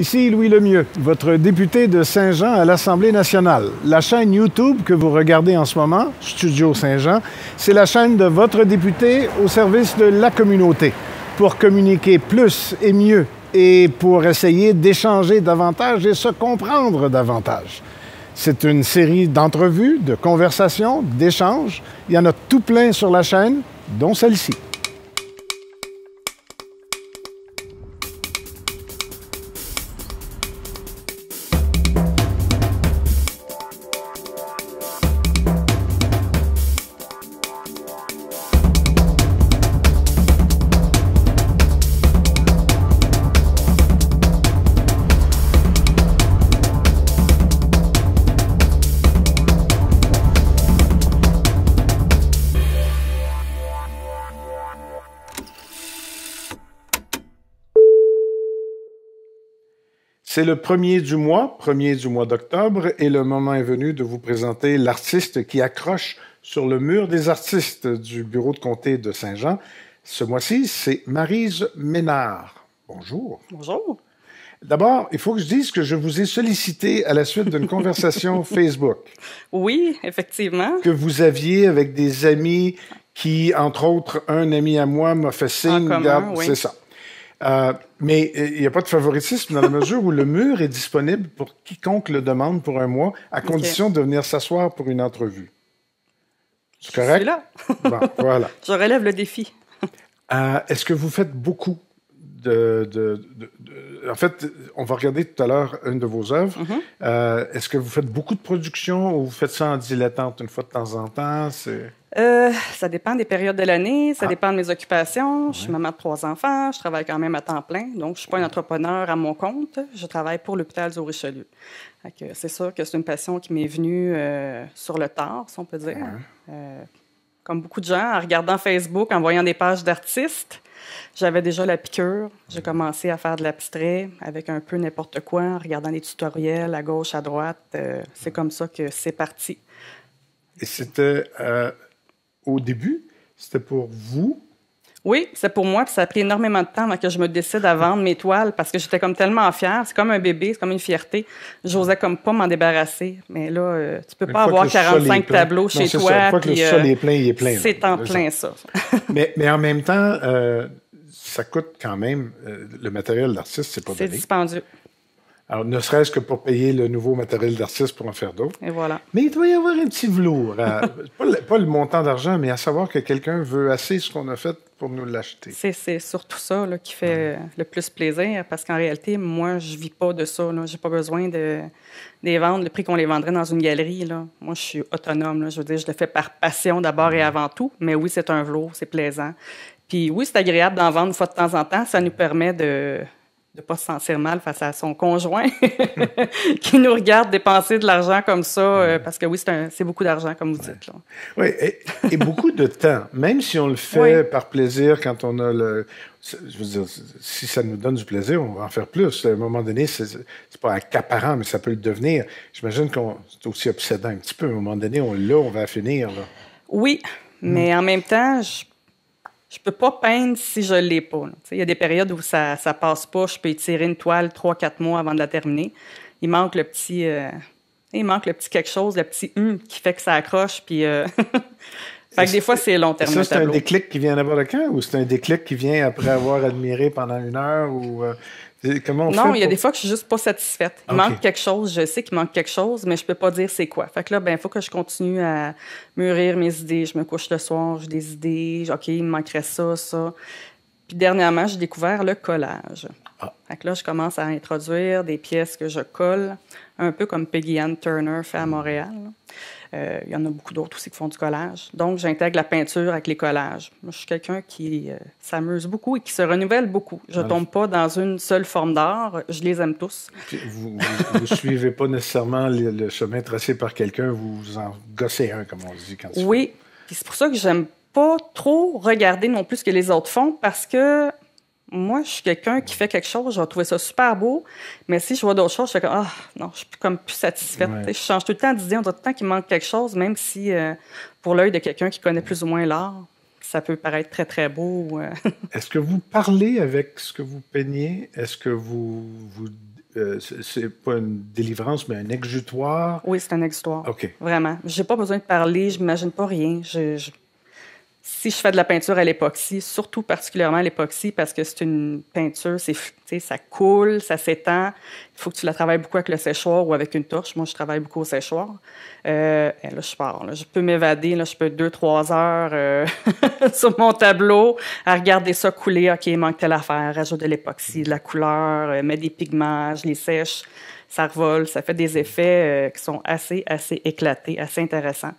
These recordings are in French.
Ici Louis Lemieux, votre député de Saint-Jean à l'Assemblée nationale. La chaîne YouTube que vous regardez en ce moment, Studio Saint-Jean, c'est la chaîne de votre député au service de la communauté pour communiquer plus et mieux et pour essayer d'échanger davantage et se comprendre davantage. C'est une série d'entrevues, de conversations, d'échanges. Il y en a tout plein sur la chaîne, dont celle-ci. C'est le premier du mois, premier du mois d'octobre, et le moment est venu de vous présenter l'artiste qui accroche sur le mur des artistes du bureau de comté de Saint-Jean. Ce mois-ci, c'est Marise Ménard. Bonjour. Bonjour. D'abord, il faut que je dise que je vous ai sollicité à la suite d'une conversation Facebook. Oui, effectivement. Que vous aviez avec des amis qui, entre autres, un ami à moi m'a fait signe. Oui. C'est ça. Euh, mais euh, il n'y a pas de favoritisme dans la mesure où le mur est disponible pour quiconque le demande pour un mois, à condition de venir s'asseoir pour une entrevue. C'est correct? Je suis là. voilà. Je relève le défi. Euh, est-ce que vous faites beaucoup de, En fait, on va regarder tout à l'heure une de vos œuvres. Mm-hmm. Euh, est-ce que vous faites beaucoup de production ou vous faites ça en dilettante une fois de temps en temps? Euh, ça dépend des périodes de l'année, ça ah. dépend de mes occupations. Je suis maman de trois enfants, je travaille quand même à temps plein, donc je suis pas une entrepreneur à mon compte. Je travaille pour l'hôpital du Richelieu. C'est sûr que c'est une passion qui m'est venue euh, sur le tard, si on peut dire. comme beaucoup de gens, en regardant Facebook, en voyant des pages d'artistes, j'avais déjà la piqûre. J'ai commencé à faire de l'abstrait avec un peu n'importe quoi, en regardant les tutoriels à gauche, à droite. Euh, c'est comme ça que c'est parti. Et c'était euh, au début, c'était pour vous oui, c'est pour moi. Puis ça a pris énormément de temps avant que je me décide à vendre mes toiles parce que j'étais comme tellement fière. C'est comme un bébé, c'est comme une fierté. J'osais comme pas m'en débarrasser. Mais là, euh, tu peux pas avoir 45 tableaux chez toi. que le sol est plein, il est plein. C'est en plein, ça. mais, en même temps, euh, ça coûte quand même. Euh, le matériel d'artiste, c'est pas donné. C'est dispendieux ne serait-ce que pour payer le nouveau matériel d'artiste pour en faire d'autres. Et voilà. Mais il doit y avoir un petit velours. Hein. pas, le, montant d'argent, mais à savoir que quelqu'un veut assez ce qu'on a fait pour nous l'acheter. C'est, surtout ça qui fait le plus plaisir, parce qu'en réalité, moi, je vis pas de ça. Je n'ai pas besoin de, les vendre le prix qu'on les vendrait dans une galerie. Moi, je suis autonome. Je veux dire, je le fais par passion d'abord et avant tout. Mais oui, c'est un velours, c'est plaisant. Puis oui, c'est agréable d'en vendre fois de temps en temps. Ça nous permet de de pas se sentir mal face à son conjoint qui nous regarde dépenser de l'argent comme ça, euh, parce que oui, c'est beaucoup d'argent, comme vous dites. Là. Oui, et, beaucoup de temps, même si on le fait par plaisir quand on a le... Je veux dire, si ça nous donne du plaisir, on va en faire plus. À un moment donné, c'est pas accaparant, mais ça peut le devenir. J'imagine qu'on c'est aussi obsédant un petit peu. À un moment donné, on l'a, on va finir. Oui, mais hmm. en même temps, je peux pas peindre si je l'ai pas. Il y a des périodes où ça ne passe pas, je peux tirer une toile trois, quatre mois avant de la terminer. Il manque le petit euh, il manque le petit quelque chose, le petit hum qui fait que ça accroche puis euh, des fois c'est long terme. c'est un déclic qui vient d'abord de quand ou c'est un déclic qui vient après avoir admiré pendant une heure ou euh, comment on non, il y a des fois que je suis juste pas satisfaite. Il ah, manque quelque chose, je sais qu'il manque quelque chose, mais je peux pas dire c'est quoi. Fait que là, ben, il faut que je continue à mûrir mes idées. Je me couche le soir, j'ai des idées. OK, il me manquerait ça, ça. Puis dernièrement, j'ai découvert le collage. Ah. Fait que là, je commence à introduire des pièces que je colle, un peu comme Peggy Ann Turner fait à Montréal. Euh, il y en a beaucoup d'autres aussi qui font du collage. Donc, j'intègre la peinture avec les collages. Moi, je suis quelqu'un qui euh, s'amuse beaucoup et qui se renouvelle beaucoup. Je ne ah, tombe pas dans une seule forme d'art. Je les aime tous. Vous ne suivez pas nécessairement le, chemin tracé par quelqu'un. Vous en gossez un, comme on dit quand Oui. C'est pour ça que j'aime pas trop regarder non plus ce que les autres font parce que moi, je suis quelqu'un qui fait quelque chose, je vais ça super beau, mais si je vois d'autres choses, je fais comme, ah, non, je suis comme plus satisfaite. Je change tout le temps d'idée, on a tout le temps qu'il manque quelque chose, même si euh, pour l'œil de quelqu'un qui connaît plus ou moins l'art, ça peut paraître très, très beau. Euh, Est-ce que vous parlez avec ce que vous peignez? Est-ce que vous, vous euh, c'est pas une délivrance, mais un exutoire. Oui, c'est un exutoire. OK. Vraiment. J'ai pas besoin de parler, je m'imagine pas rien. je, si je fais de la peinture à l'époxy, surtout particulièrement à l'époxy, parce que c'est une peinture, c'est, ça coule, ça s'étend. Il faut que tu la travailles beaucoup avec le séchoir ou avec une torche. Moi, je travaille beaucoup au séchoir. Euh, là, je pars. Je peux m'évader. Là, je peux deux, trois heures euh, sur mon tableau à regarder ça couler. OK, il manque telle affaire. Rajoute de l'époxy, de la couleur, euh, mets des pigments, je les sèche. Ça revole. Ça fait des effets euh, qui sont assez, assez éclatés, assez intéressants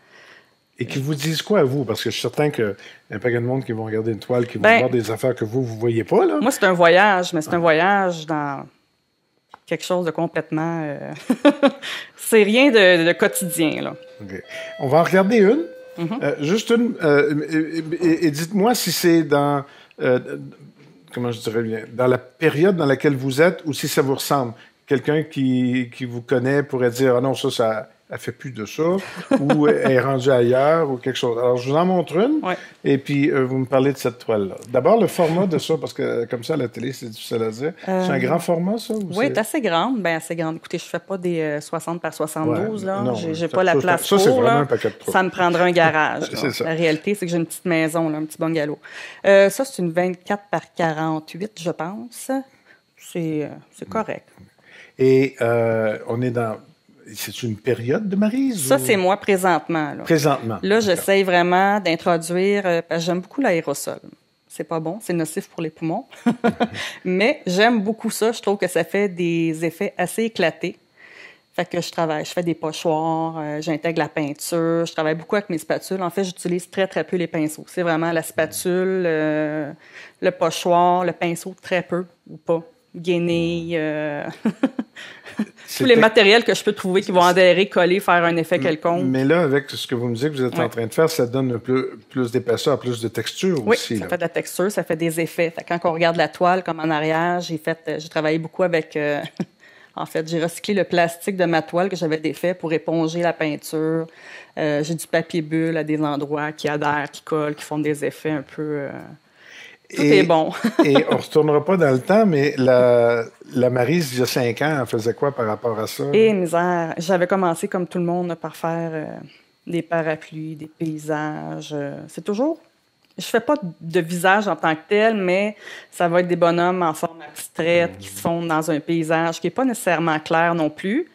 et qui vous disent quoi à vous? Parce que je suis certain qu'il y a un paquet de monde qui vont regarder une toile, qui vont ben, voir des affaires que vous, vous voyez pas. Là. Moi, c'est un voyage, mais c'est un ah. voyage dans quelque chose de complètement... Euh, c'est rien de, quotidien. Là. On va en regarder une. Mm-hmm. Euh, juste une. Euh, et, dites-moi si c'est dans... comment je dirais bien? Dans la période dans laquelle vous êtes ou si ça vous ressemble. Quelqu'un qui, qui vous connaît pourrait dire, ah non, ça, ça elle fait plus de ça, ou elle est rendue ailleurs, ou quelque chose. Alors, je vous en montre une, et puis euh, vous me parlez de cette toile-là. D'abord, le format de ça, parce que comme ça, à la télé, c'est difficile à dire. C'est un euh, grand format, ça? Ou oui, c'est assez grande. ben assez grande. Écoutez, je ne fais pas des 60 euh, par 72, ouais, là. J'ai pas la place pour. ça, pour, vraiment Un paquet de trois. Ça me prendrait un garage. La réalité, c'est que j'ai une petite maison, là, un petit bungalow. ça, c'est une 24 par 48, je pense. C'est correct. Et on est dans c'est une période de Marise? Ça, c'est moi présentement. Là. Présentement. Là, j'essaye vraiment d'introduire. Euh, j'aime beaucoup l'aérosol. C'est pas bon, c'est nocif pour les poumons. Mais j'aime beaucoup ça. Je trouve que ça fait des effets assez éclatés. Fait que je travaille, je fais des pochoirs, euh, j'intègre la peinture, je travaille beaucoup avec mes spatules. En fait, j'utilise très, très peu les pinceaux. C'est vraiment la spatule, euh, le pochoir, le pinceau, très peu ou pas guenilles, euh, tous les matériels que je peux trouver qui vont adhérer, coller, faire un effet quelconque. Mais là, avec ce que vous me dites que vous êtes en train de faire, ça donne plus, d'épaisseur, plus de texture oui, aussi. Ça fait de la texture, ça fait des effets. quand on regarde la toile, comme en arrière, j'ai fait, euh, j'ai travaillé beaucoup avec. Euh, en fait, j'ai recyclé le plastique de ma toile que j'avais défait pour éponger la peinture. j'ai du papier bulle à des endroits qui adhèrent, qui collent, qui font des effets un peu. Tout et, est bon. et on ne retournera pas dans le temps, mais la, la Marise, il y a cinq ans, elle faisait quoi par rapport à ça? Eh, misère. J'avais commencé, comme tout le monde, par faire euh, des parapluies, des paysages. Euh, c'est toujours. Je fais pas de visage en tant que tel, mais ça va être des bonhommes en forme abstraite qui se font dans un paysage qui n'est pas nécessairement clair non plus.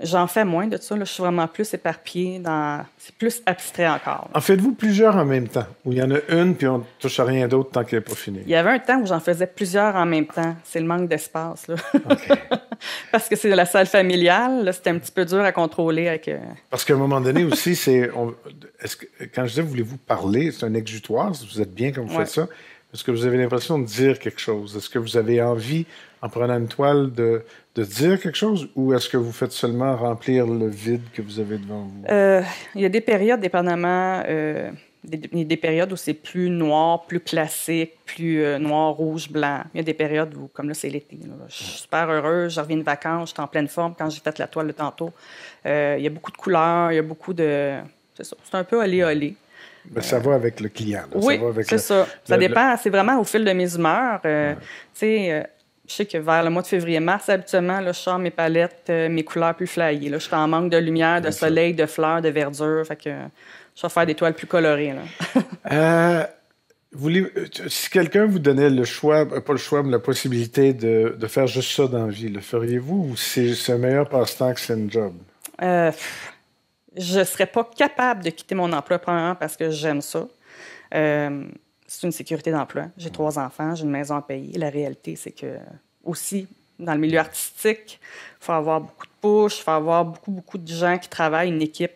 J'en fais moins de ça. Là. Je suis vraiment plus éparpillée. Dans... C'est plus abstrait encore. En faites-vous plusieurs en même temps? Ou il y en a une, puis on touche à rien d'autre tant qu'elle n'est pas finie? Il y avait un temps où j'en faisais plusieurs en même temps. C'est le manque d'espace. Là. Parce que c'est de la salle familiale. Là, c'était un petit peu dur à contrôler. Avec, euh, Parce qu'à un moment donné aussi, c'est. Est-ce que... Quand je dis voulez-vous parler, c'est un exutoire. Vous êtes bien quand vous faites ça. Est-ce que vous avez l'impression de dire quelque chose? Est-ce que vous avez envie, en prenant une toile, de, de dire quelque chose ou est-ce que vous faites seulement remplir le vide que vous avez devant vous? Euh, il y a des périodes, dépendamment, euh, il y a des périodes où c'est plus noir, plus classique, plus euh, noir, rouge, blanc. Il y a des périodes où, comme là, c'est l'été. Je suis super heureuse, je reviens de vacances, je en pleine forme quand j'ai fait la toile le tantôt. il y a beaucoup de couleurs, il y a beaucoup de... C'est ça, c'est un peu olé-olé. Mais ben, ça euh, va avec le client. Oui, c'est ça. ça dépend. C'est vraiment au fil de mes humeurs. Euh, tu sais, euh, je sais que vers le mois de février-mars, habituellement, je sors mes palettes, mes couleurs plus flyées. Là. Je suis en manque de lumière, de soleil, de fleurs, de verdure. Fait que je vais faire des toiles plus colorées. si quelqu'un vous donnait le choix, pas le choix, mais la possibilité de, faire juste ça dans la vie, le feriez-vous ou c'est un meilleur passe-temps que c'est un job? je ne serais pas capable de quitter mon emploi, premièrement, parce que j'aime ça. Euh, c'est une sécurité d'emploi. J'ai trois enfants, j'ai une maison à payer. La réalité, c'est que aussi, dans le milieu artistique, il faut avoir beaucoup de push, il faut avoir beaucoup, beaucoup de gens qui travaillent, une équipe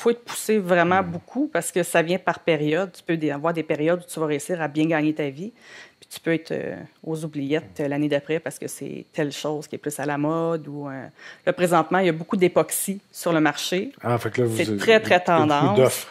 faut être poussé vraiment mm. beaucoup parce que ça vient par période. Tu peux avoir des périodes où tu vas réussir à bien gagner ta vie, puis tu peux être euh, aux oubliettes euh, l'année d'après parce que c'est telle chose qui est plus à la mode. Ou, euh, présentement, il y a beaucoup d'époxy sur le marché. Ah, c'est très, très tendance.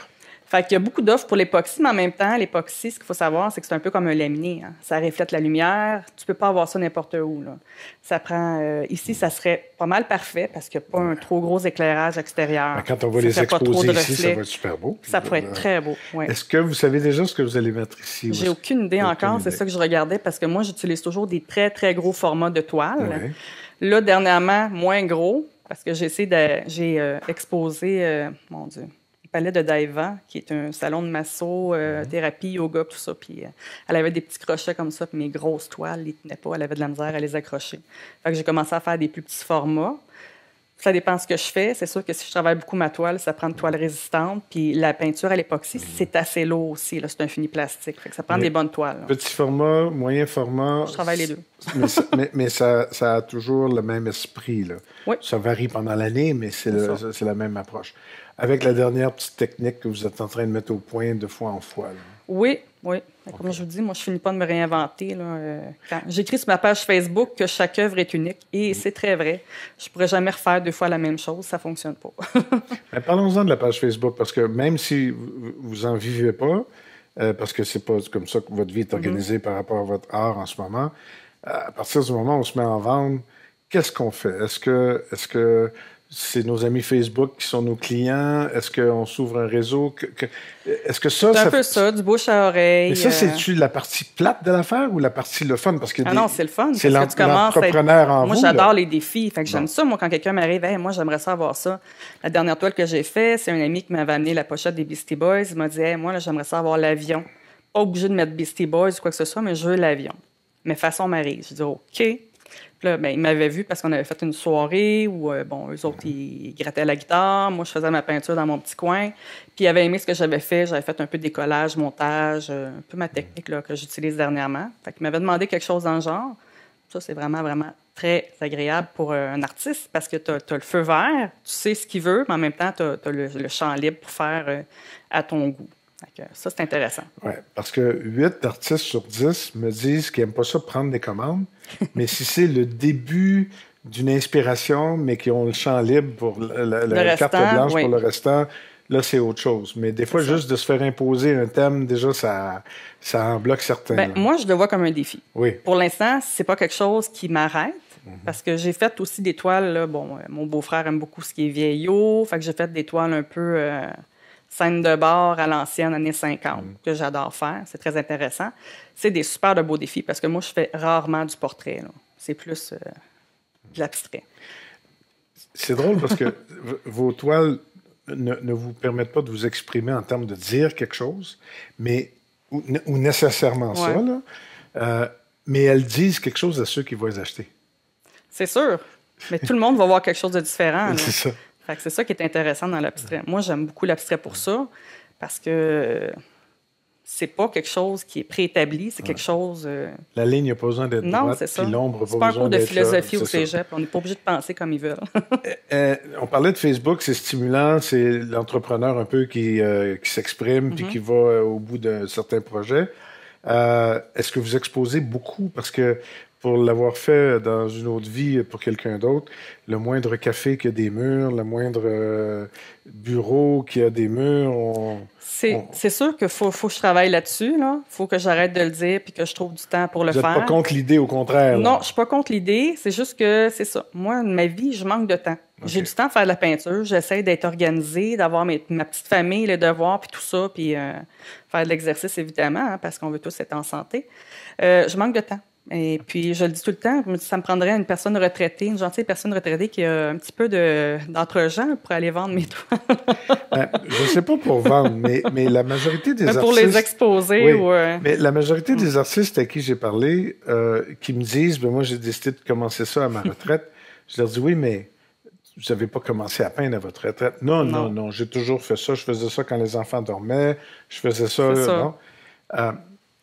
Fait qu'il y a beaucoup d'offres pour l'époxy, mais en même temps, l'époxy, ce qu'il faut savoir, c'est que c'est un peu comme un laminé. Hein. Ça reflète la lumière. Tu peux pas avoir ça n'importe où. Là. Ça prend. Euh, ici, ça serait pas mal parfait parce qu'il n'y a pas un trop gros éclairage extérieur. Ben, quand on va les exposer ici, ça va être super beau. Ça pourrait être très beau. Est-ce que vous savez déjà ce que vous allez mettre ici J'ai aucune idée encore. C'est ça que je regardais parce que moi, j'utilise toujours des très très gros formats de toile. Là, dernièrement, moins gros parce que j'essaie de j'ai euh, exposé. Euh, mon Dieu palais de Daiva, qui est un salon de masso, euh, mhm. thérapie, yoga, tout ça. Euh, elle avait des petits crochets comme ça, puis mes grosses toiles, les tenaient pas. Elle avait de la misère à les accrocher. j'ai commencé à faire des plus petits formats. Ça dépend ce que je fais. C'est sûr que si je travaille beaucoup ma toile, ça prend une toile résistante. Puis la peinture à l'époxy, mhm. c'est assez lourd aussi. C'est un fini plastique. Fait ça prend des bonnes toiles. Petit format, moyen format. Je travaille les deux. mais, ça, a toujours le même esprit. Ça varie pendant l'année, mais c'est la même approche. Avec la dernière petite technique que vous êtes en train de mettre au point deux fois en fois. Oui, oui. Comme je vous dis, moi, je finis pas de me réinventer. Euh, j'écris sur ma page Facebook que chaque œuvre est unique et mm-hmm. c'est très vrai. Je pourrais jamais refaire deux fois la même chose, ça fonctionne pas. parlons-en de la page Facebook parce que même si vous en vivez pas, euh, parce que c'est pas comme ça que votre vie est mm-hmm. organisée par rapport à votre art en ce moment, à partir du moment où on se met en vente, qu'est-ce qu'on fait Est-ce que, est-ce que c'est nos amis Facebook qui sont nos clients? Est-ce qu'on s'ouvre un réseau? est-ce que ça. C'est un peu ça, du bouche à oreille. Mais ça, euh, c'est-tu la partie plate de l'affaire ou la partie le fun? Parce ah non, c'est le fun. C'est l'entrepreneur en Moi, j'adore les défis. Fait j'aime ça. Moi, quand quelqu'un m'arrive, hey, moi, j'aimerais ça avoir ça. La dernière toile que j'ai faite, c'est un ami qui m'avait amené la pochette des Beastie Boys. Il m'a dit, hey, moi, j'aimerais ça avoir l'avion. Pas obligé de mettre Beastie Boys ou quoi que ce soit, mais je veux l'avion. Mais façon Marie. Je dis, OK. Là, ben, ils m'avaient vu parce qu'on avait fait une soirée où, euh, bon, eux autres, mhm. ils grattaient la guitare. Moi, je faisais ma peinture dans mon petit coin. Puis ils avaient aimé ce que j'avais fait. J'avais fait un peu de décollage, montage, euh, un peu ma mhm. technique là, que j'utilise dernièrement. Fait qu'ils m'avaient demandé quelque chose dans le genre. Ça, c'est vraiment, vraiment très agréable pour euh, un artiste parce que tu as, le feu vert, tu sais ce qu'il veut, mais en même temps, tu as, le champ libre pour faire à ton goût. Ça, c'est intéressant. Oui, parce que 8 artistes sur 10 me disent qu'ils n'aiment pas ça prendre des commandes, mais si c'est le début d'une inspiration, mais qu'ils ont le champ libre pour la, carte blanche pour le restant, là, c'est autre chose. Mais des fois, juste de se faire imposer un thème, déjà, ça, ça en bloque certains. Ben, moi, je le vois comme un défi. Oui. Pour l'instant, c'est pas quelque chose qui m'arrête. Mhm. Parce que j'ai fait aussi des toiles, bon, euh, mon beau-frère aime beaucoup ce qui est vieillot, fait que j'ai fait des toiles un peu euh, scène de bar à l'ancienne, années 50, mm. que j'adore faire. C'est très intéressant. C'est des super de beaux défis parce que moi, je fais rarement du portrait. C'est plus euh, de l'abstrait. C'est drôle parce que vos toiles ne, vous permettent pas de vous exprimer en termes de dire quelque chose, mais ou, nécessairement ça, euh, mais elles disent quelque chose à ceux qui vont les acheter. C'est sûr. Mais tout le monde va voir quelque chose de différent. C'est ça c'est ça qui est intéressant dans l'abstrait. Moi, j'aime beaucoup l'abstrait pour ça, parce que c'est pas quelque chose qui est préétabli, c'est quelque chose. Euh, La ligne n'a pas besoin d'être non, droite, puis l'ombre pas, pas un cours de philosophie au cégep. On n'est pas obligé de penser comme ils veulent. Euh, euh, on parlait de Facebook, c'est stimulant, c'est l'entrepreneur un peu qui, qui s'exprime puis mhm. qui va au bout d'un certain projet. Est-ce que vous exposez beaucoup? Parce que pour l'avoir fait dans une autre vie pour quelqu'un d'autre, le moindre café qui a des murs, le moindre euh, bureau qui a des murs. c'est, sûr qu'il faut, que je travaille là-dessus. Il faut que j'arrête de le dire puis que je trouve du temps pour le faire. Je suis pas contre l'idée, au contraire. Non, je ne suis pas contre l'idée. C'est juste que c'est ça. Moi, ma vie, je manque de temps. J'ai du temps à faire de la peinture. J'essaie d'être organisée, d'avoir ma petite famille, les devoirs, puis tout ça, puis euh, faire de l'exercice, évidemment, hein, parce qu'on veut tous être en santé. Euh, je manque de temps. Et puis, je le dis tout le temps, ça me prendrait une personne retraitée, une gentille personne retraitée qui a un petit peu d'entre-gens pour aller vendre mes toiles ben, je ne sais pas pour vendre, mais, mais la majorité des mais artistes... Pour les exposer Mais la majorité des mm. artistes à qui j'ai parlé, euh, qui me disent, ben, moi, j'ai décidé de commencer ça à ma retraite, je leur dis, oui, mais vous n'avez pas commencé à peindre à votre retraite. Non, non, non, j'ai toujours fait ça. Je faisais ça quand les enfants dormaient. Je faisais ça. Euh,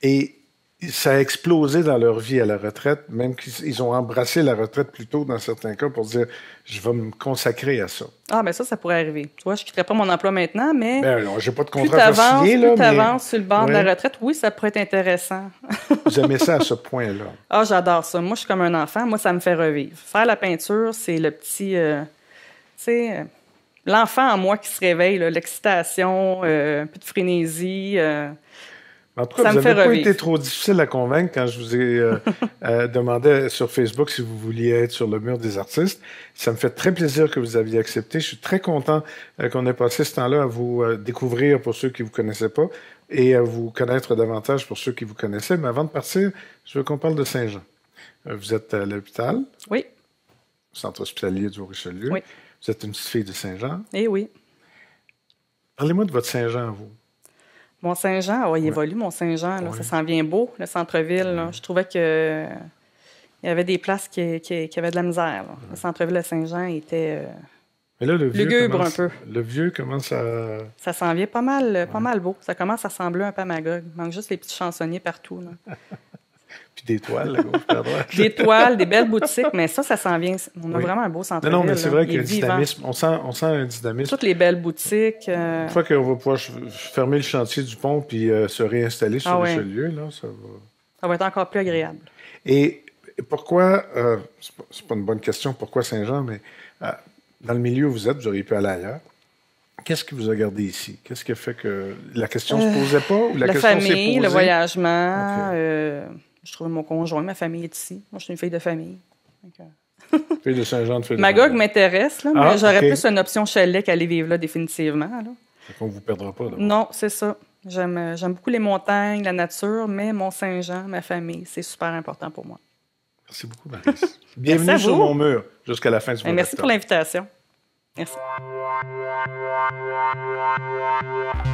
et ça a explosé dans leur vie à la retraite, même qu'ils ont embrassé la retraite plus tôt dans certains cas pour dire je vais me consacrer à ça. Ah, mais ça, ça pourrait arriver. Tu vois, je ne quitterais pas mon emploi maintenant, mais. Ben non, j'ai pas de contrat à là. Plus avances sur le banc de la retraite, oui, ça pourrait être intéressant. Vous aimez ça à ce point-là? Ah, j'adore ça. Moi, je suis comme un enfant. Moi, ça me fait revivre. Faire la peinture, c'est le petit. Euh, tu sais. Euh, l'enfant en moi qui se réveille, l'excitation, un euh, peu de frénésie en tout cas, ça vous n'avez pas été trop difficile à convaincre quand je vous ai euh, euh, demandé sur Facebook si vous vouliez être sur le mur des artistes. Ça me fait très plaisir que vous aviez accepté. Je suis très content euh, qu'on ait passé ce temps-là à vous découvrir pour ceux qui ne vous connaissaient pas et à vous connaître davantage pour ceux qui vous connaissaient. Mais avant de partir, je veux qu'on parle de Saint-Jean. vous êtes à l'hôpital. Oui. centre hospitalier du Richelieu. Oui. Vous êtes une petite fille de Saint-Jean. Eh oui. Parlez-moi de votre Saint-Jean, vous. Mont-Saint-Jean, oh, il évolue, Mont-Saint-Jean. Ça s'en vient beau, le centre-ville. Je trouvais que il y avait des places qui, avaient de la misère. Le centre-ville de Saint-Jean était euh, lugubre un peu. Le vieux commence à. Ça s'en vient pas mal, pas mal beau. Ça commence à sembler un peu à Magog. Il manque juste les petits chansonniers partout. puis des toiles, des toiles, des belles boutiques, mais ça, ça s'en vient. On a vraiment un beau centre-ville. Non, mais c'est vrai qu'il y a un dynamisme. On sent, on sent un dynamisme. Toutes les belles boutiques. Euh, une fois qu'on va pouvoir fermer le chantier du pont puis euh, se réinstaller sur ah le lieu, là, ça va... Ça va être encore plus agréable. Et pourquoi, euh, ce c'est pas une bonne question, pourquoi Saint-Jean, mais dans le milieu où vous êtes, vous auriez pu aller ailleurs qu'est-ce qui vous a gardé ici? Qu'est-ce qui a fait que la question ne se posait pas? Ou la, question famille, le voyagement, je trouve mon conjoint, ma famille est ici. Moi, je suis une fille de famille. fille de Saint-Jean de Magog m'intéresse, là, mais ah, j'aurais plus une option chalet qu'aller vivre là définitivement. On ne vous perdra pas. Non, c'est ça. J'aime, euh, j'aime beaucoup les montagnes, la nature, mais mon Saint-Jean, ma famille, c'est super important pour moi. Merci beaucoup, Maris. Bienvenue sur mon mur jusqu'à la fin du mois. Ben, merci pour l'invitation. Merci.